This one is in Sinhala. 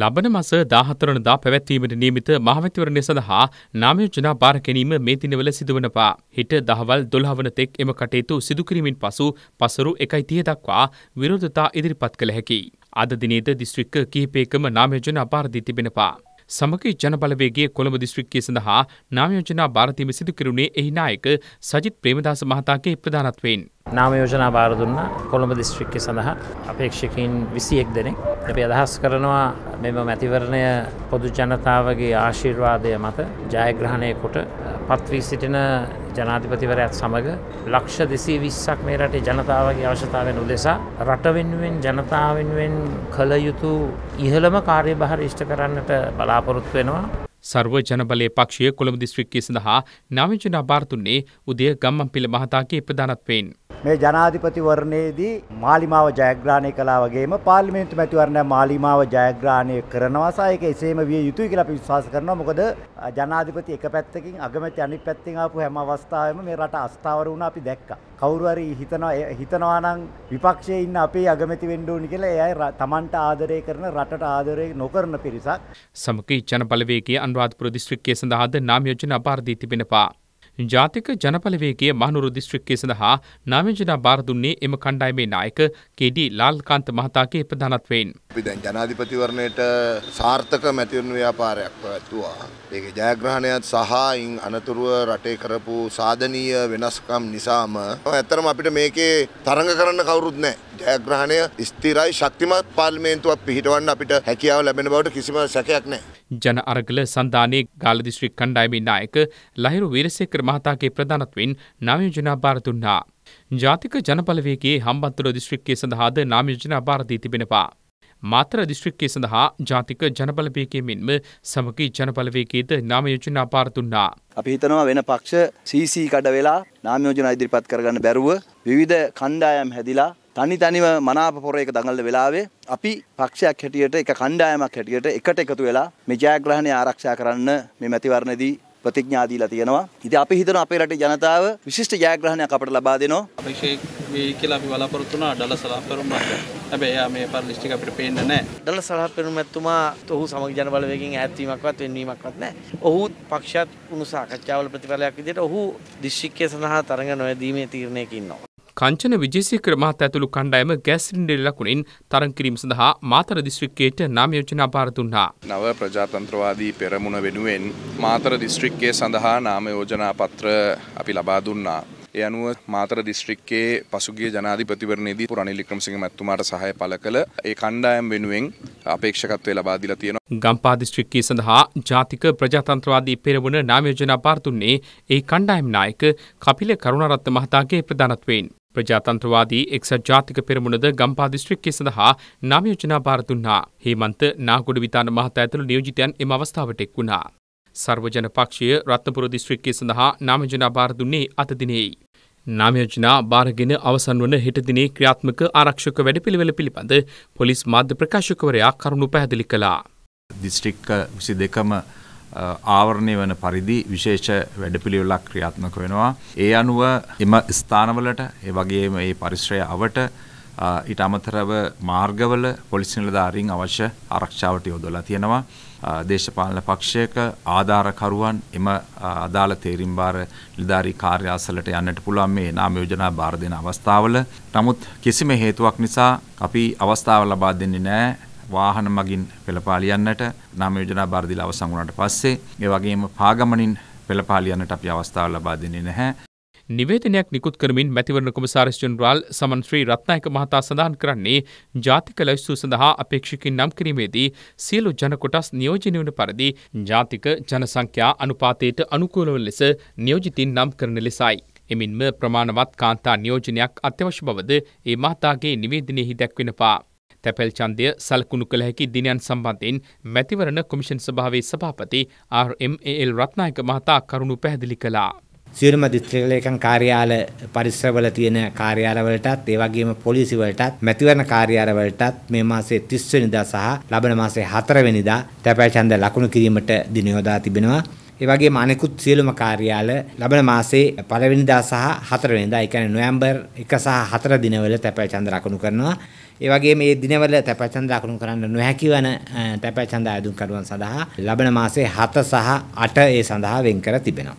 ලබන මස දාහතරනදා පැවැත්වීමට නීමිත මහමැතිවරණය සඳහා නාමයෝජනා බාර ගැනීම මේ දිනවල සිදුවනවා. හිට දහවල් දොළහවන තෙක් එම කටයුතු සිදුකිරීමෙන් පසු පසරු එකයි තිය දක්වා විරෝධතා ඉදිරිපත් කළ හැකි. අද දිනේද දිස්ත්‍රික්ක කීපේකම නාමයෝජන අපාරදී තිබෙනවා. සමග ජනබලවේගේ කොළඹ දිස්ත්‍රික්කය සඳහා නාමයෝජනා භාරතීම සිදු කෙරුණේ එහි නායක සජිත් ප්‍රේමදාස මහතාගේ ප්‍රධානත්වයෙන්. නාමයෝජනා භාර දුන්න කොළඹ දිස්ත්‍රික්කය සඳහා අපේක්ෂකයින් විසියෙක් දෙනෙක්. අපි අදහස් කරනවා මෙම මැතිවරණය පොදු ජනතාවගේ ආශිර්වාදය මත ජයග්‍රහණය කොට පත්වී සිටින ජනාධිපතිවරයත් සමඟ ලක්ෂ දෙසේ විස්සක් මේ රටේ ජනතාවගේ අවශ්‍යතාවෙන් උදෙසා රට වෙනුවෙන් ජනතාවෙනුවෙන් කළ යුතු ඉහළම කාර්ය බහර ඉෂ්ට කරන්නට බලාපොරොත්තු වෙනවා සර්ව ජනබලය පක්ෂය කොළඹ දිස්ත්‍රික්කය සඳහා නවංචන අභාර්තුන්නේ උදය ගම්මන් පිළ මහතාගේ ප්‍රධානත්වයෙන්. මේ ජනාධිපතිවරණයේදී මාලිමාව ජයග්‍රාණය කලා වගේම පාර්ලිමේන්තු මැතිවරණ මාලිමාව ජයග්‍රාණය කරනවාසායක එසේම විය යුතුයි කියලා අපි විශ්වාස කරනවා මොකද ජනාධිපති එක පැත්තකින් අගමැති අනිත් පැත්තෙන් ආපු හැම අවස්ථාවෙම මේ රට අස්ථාවර වුණා අපි දැක්කා. කවුරු හරි හිතනවා හිතනවා නම් විපක්ෂයේ ඉන්න අපේ අගමැති වෙන්න ඕනි කියලා ඒ අය තමන්ට ආදරය කරන රටට ආදරය නොකරන පිරිසක්. සමකී ජනබලවේගයේ අනුරාධපුර දිස්ත්‍රික්කය සඳහාද නාම යෝජනා භාර දී තිබෙනවා. ජාතික ජනපලවේගේ මහනුරු දිස්ත්‍රික්කය සඳහා නාමයෝජනා භාර දුන්නේ එම කණ්ඩායමේ නායක කේඩී ලාල්කාන්ත මහතාගේ ප්‍රධානත්වයෙන්. අපි දැන් ජනාධිපතිවරණයට සාර්ථක මැතිවරණ ව්‍යාපාරයක් පැවැත්තුවා. ඒකේ ජයග්‍රහණයත් සහ ඉන් අනතුරුව රටේ කරපු සාධනීය වෙනස්කම් නිසාම ඇත්තටම අපිට මේකේ තරඟ කරන්න කවුරුත් නැහැ. ජයග්‍රහණය ස්ථිරයි ශක්තිමත් පාර්ලිමේන්තුවක් පිහිටවන්න අපිට හැකියාව ලැබෙන බවට කිසිම සැකයක් නැහැ. ජන අරගල සන්ධානයේ ගාලදිශ්‍රී කණ්ඩායමේ නායක ලහිරු වීරසේකර මහතාගේ ප්‍රධානත්වෙන් නවයෝජනා භාර දුන්නා. ජාතික ජනපලවේගේ හම්බන්තොට දිස්ත්‍රික්කය සඳහාද නාමයෝජනා භාරදී තිබෙනවා. මාතර දිස්ත්‍රික්කය සඳහා ජාතික ජනබලවේගයෙන්ම සමගි ජනබලවේගයේද නාම යෝජනා පාරතුන්නා. අපි හිතනවා වෙන පක්ෂ CC කඩ වෙලා නාම යෝජනා ඉදිරිපත් කරගන්න බැරුව විවිධ කණ්ඩායම් හැදිලා තනි තනිව මනාප පොර එක දඟලන වෙලාවේ අපි පක්ෂයක් හැටියට එක කණ්ඩායමක් හැටියට එකට එකතු වෙලා මේ ජයග්‍රහණය ආරක්ෂා කරන්න මේ මැතිවරණයේදී ප්‍රතිඥා දීලා තියෙනවා. ඉතින් අපි හිතනවා අපේ රටේ ජනතාව විශිෂ්ට ජයග්‍රහණයක් අපට ලබා දෙනවා. අපේක්ෂේ වෙයි කියලා අපි බලාපොරොත්තු වුණා ඩල සලාපරුම්මත්. හැබැයි එයා මේ පරිලිස්ට් එක අපිට පේන්නේ නැහැ. ඩල සලාපරුම්මැතුමා ඔහු සමග ජන බලවේගයෙන් ඈත් වීමක්වත් වෙනවීමක්වත් නැහැ. ඔහු පක්ෂයත් උණු සාකච්ඡාවල ප්‍රතිඵලයක් විදිහට ඔහු දිස්ත්‍රික්කය සඳහා තරඟ නොයදීමේ තීරණයක ඉන්නවා. කංචන විජේසේකර මහතා ඇතුළු කණ්ඩායම ගෑස් සිලින්ඩර් ලකුණින් තරම් කිරීම සඳහා මාතර දිස්ත්‍රික්කයට නාම යෝජනා භාර දුන්නා. නව ප්‍රජාතන්ත්‍රවාදී පෙරමුණ වෙනුවෙන් මාතර දිස්ත්‍රික්කයේ සඳහා නාම යෝජනා පත්‍ර අපි ලබා දුන්නා. ඒ අනුව මාතර දිස්ත්‍රික්කයේ පසුගිය ජනාධිපතිවරණයේදී පුරණිල් වික්‍රමසිංහ මැතිතුමාට සහාය පළ කළ ඒ කණ්ඩායම් වෙනුවෙන් අපේක්ෂකත්වය ලබා දීලා තියෙනවා. ගම්පා දිස්ත්‍රික්කය සඳහා ජාතික ප්‍රජාතන්ත්‍රවාදී පෙරමුණ නාම යෝජනා භාර දුන්නේ ඒ කණ්ඩායම් නායක කපිල කරුණාරත්න මහතාගේ ප්‍රධානත්වයෙන්. ප්‍රජාතන්ත්‍රවාදී එක්සත් ජාතික පෙරමුණද ගම්පා දිස්ත්‍රික්කය සඳහා නම් යෝජනා භාර දුන්නා. හේමන්ත නාගොඩ විතාන මහතා ඇතුළු නියෝජිතයන් එම අවස්ථාවට එක් වුණා. සර්වජන පක්ෂය රත්නපුර දිස්ත්‍රික්කය සඳහා නම් යෝජනා භාර දුන්නේ අද දිනෙයි. නම් යෝජනා භාරගෙන අවසන් වන හෙට දිනේ ක්‍රියාත්මක ආරක්ෂක වැඩපිළිවෙල පිළිබඳ පොලිස් මාධ්‍ය ප්‍රකාශකවරයා කරුණු පැහැදිලි කළා. දිස්ත්‍රික්ක 22ම ආවරණය වන පරිදි විශේෂ වැඩපිළිවෙලක් ක්‍රියාත්මක වෙනවා. ඒ අනුව එම ස්ථානවලට ඒ වගේම ඒ පරිශ්‍රය අවට ඊට අමතරව මාර්ගවල පොලිසි නිලධාරීන් අවශ්‍ය ආරක්ෂාවට යොදවලා තියෙනවා. දේශපාලන පක්ෂයක ආධාරකරුවන් එම අදාළ තේරීම් බාර නිලධාරී කාර්යාසලට යන්නට පුළුවන් මේ නාම යෝජනා බාර දෙන අවස්ථාවල. නමුත් කිසිම හේතුවක් නිසා අපි අවස්ථාව ලබා දෙන්නේ නැහැ. වාහන මගින් පෙළපාලියන්නට නාම යෝජනා බාර දීලා අවසන් වුණාට පස්සේ ඒ වගේම පාගමනින් පෙළපාලියන්නට අපි අවස්ථාව ලබා දෙන්නේ නැහැ. නිවේදනයක් නිකුත් කරමින් මැතිවරණ කොමසාරිස් ජෙනරාල් සමන් ශ්‍රී රත්නායක මහතා සඳහන් කරන්නේ ජාතික ලැයිස්තු සඳහා අපේක්ෂකින් නම් කිරීමේදී සියලු ජන කොටස් නියෝජනය වන පරිදි ජාතික ජනසංඛ්‍යා අනුපාතයට අනුකූලව ලෙස නියෝජිතින් නම් කරන ලෙසයි. එමින්ම ප්‍රමාණවත් කාන්තා නියෝජනයක් අත්‍යවශ්‍ය බවද ඒ මහතාගේ නිවේදනයෙහි දැක්වෙනපා. තැපැල් ඡන්දය සලකුණු කළ හැකි දිනයන් සම්බන්ධයෙන් මැතිවරණ කොමිෂන් සභාවේ සභාපති RMAL රත්නායක මහතා කරුණු පැහැදිලි කළා. සියලුම දිස්ත්‍රික් ලේකම් කාර්යාල පරිසරවල තියෙන කාර්යාලවලටත් ඒ වගේම පොලිසි වලටත් මැතිවරණ කාර්යාලවලටත් මේ මාසේ 30 වෙනිදා සහ ලබන මාසේ 4 වෙනිදා තැපැල් ඡන්ද ලකුණු කිරීමට දින යොදා තිබෙනවා. ඒ වගේම අනෙකුත් සියලුම කාර්යාල ලබන මාසේ පළවෙනිදා සහ හතරවෙනිදා ඒ කියන්නේ නොවැම්බර් 1 සහ 4 දිනවල තැපැල් ඡන්ද රකුණු කරනවා. ඒ වගේම මේ දිනවල තැපැල් ඡන්ද රකුණු කරන්න නොහැකි වන තැපැල් ඡන්ද ආයුධකරුවන් සඳහා ලබන මාසේ 7 සහ 8 ඒ සඳහා වෙන් කර තිබෙනවා.